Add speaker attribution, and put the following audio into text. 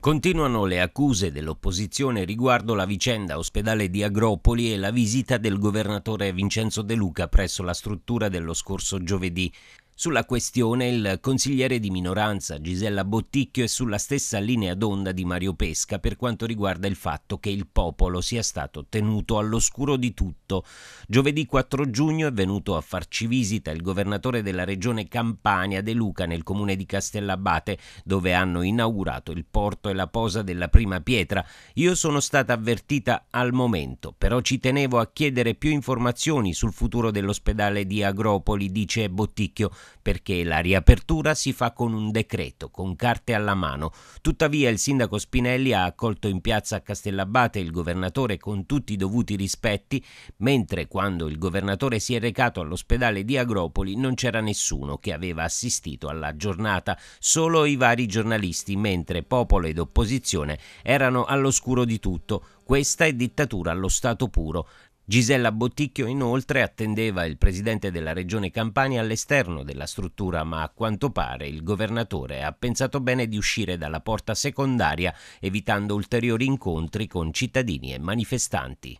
Speaker 1: Continuano le accuse dell'opposizione riguardo la vicenda ospedale di Agropoli e la visita del governatore Vincenzo De Luca presso la struttura dello scorso giovedì. Sulla questione il consigliere di minoranza Gisella Botticchio è sulla stessa linea d'onda di Mario Pesca per quanto riguarda il fatto che il popolo sia stato tenuto all'oscuro di tutto. Giovedì 4 giugno è venuto a farci visita il governatore della regione Campania De Luca nel comune di Castellabate dove hanno inaugurato il porto e la posa della prima pietra. Io sono stata avvertita al momento, però ci tenevo a chiedere più informazioni sul futuro dell'ospedale di Agropoli, dice Botticchio perché la riapertura si fa con un decreto, con carte alla mano. Tuttavia il sindaco Spinelli ha accolto in piazza a Castellabate il governatore con tutti i dovuti rispetti, mentre quando il governatore si è recato all'ospedale di Agropoli non c'era nessuno che aveva assistito alla giornata, solo i vari giornalisti, mentre popolo ed opposizione erano all'oscuro di tutto. Questa è dittatura allo stato puro. Gisella Botticchio inoltre attendeva il presidente della regione Campania all'esterno della struttura, ma a quanto pare il governatore ha pensato bene di uscire dalla porta secondaria evitando ulteriori incontri con cittadini e manifestanti.